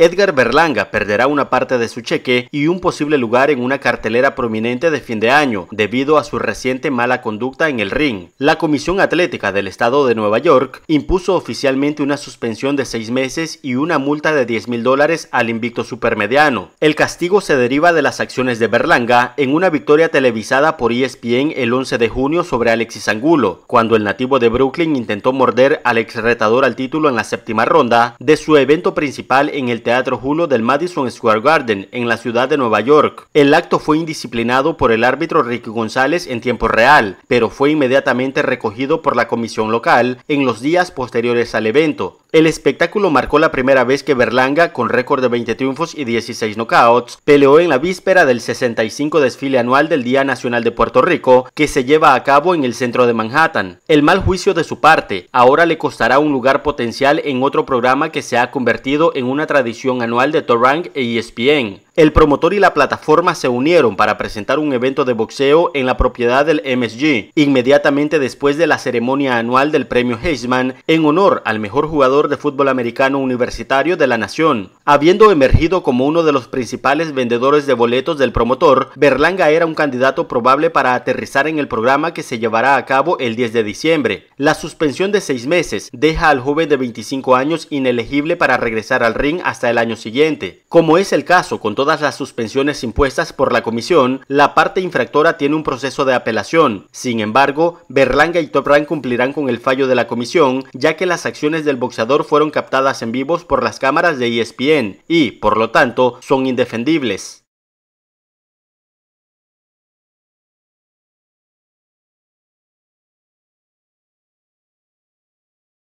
Edgar Berlanga perderá una parte de su cheque y un posible lugar en una cartelera prominente de fin de año debido a su reciente mala conducta en el ring. La Comisión Atlética del Estado de Nueva York impuso oficialmente una suspensión de seis meses y una multa de 10 mil dólares al invicto supermediano. El castigo se deriva de las acciones de Berlanga en una victoria televisada por ESPN el 11 de junio sobre Alexis Angulo, cuando el nativo de Brooklyn intentó morder al ex retador al título en la séptima ronda de su evento principal en el Teatro Julio del Madison Square Garden en la ciudad de Nueva York. El acto fue indisciplinado por el árbitro Ricky González en tiempo real, pero fue inmediatamente recogido por la comisión local en los días posteriores al evento. El espectáculo marcó la primera vez que Berlanga, con récord de 20 triunfos y 16 knockouts, peleó en la víspera del 65 desfile anual del Día Nacional de Puerto Rico, que se lleva a cabo en el centro de Manhattan. El mal juicio de su parte ahora le costará un lugar potencial en otro programa que se ha convertido en una tradición anual de Torang e ESPN. El promotor y la plataforma se unieron para presentar un evento de boxeo en la propiedad del MSG, inmediatamente después de la ceremonia anual del premio Heisman en honor al mejor jugador de fútbol americano universitario de la nación. Habiendo emergido como uno de los principales vendedores de boletos del promotor, Berlanga era un candidato probable para aterrizar en el programa que se llevará a cabo el 10 de diciembre. La suspensión de seis meses deja al joven de 25 años inelegible para regresar al ring hasta el año siguiente, como es el caso con todo las suspensiones impuestas por la comisión, la parte infractora tiene un proceso de apelación. Sin embargo, Berlanga y Topran cumplirán con el fallo de la comisión, ya que las acciones del boxeador fueron captadas en vivos por las cámaras de ESPN y, por lo tanto, son indefendibles.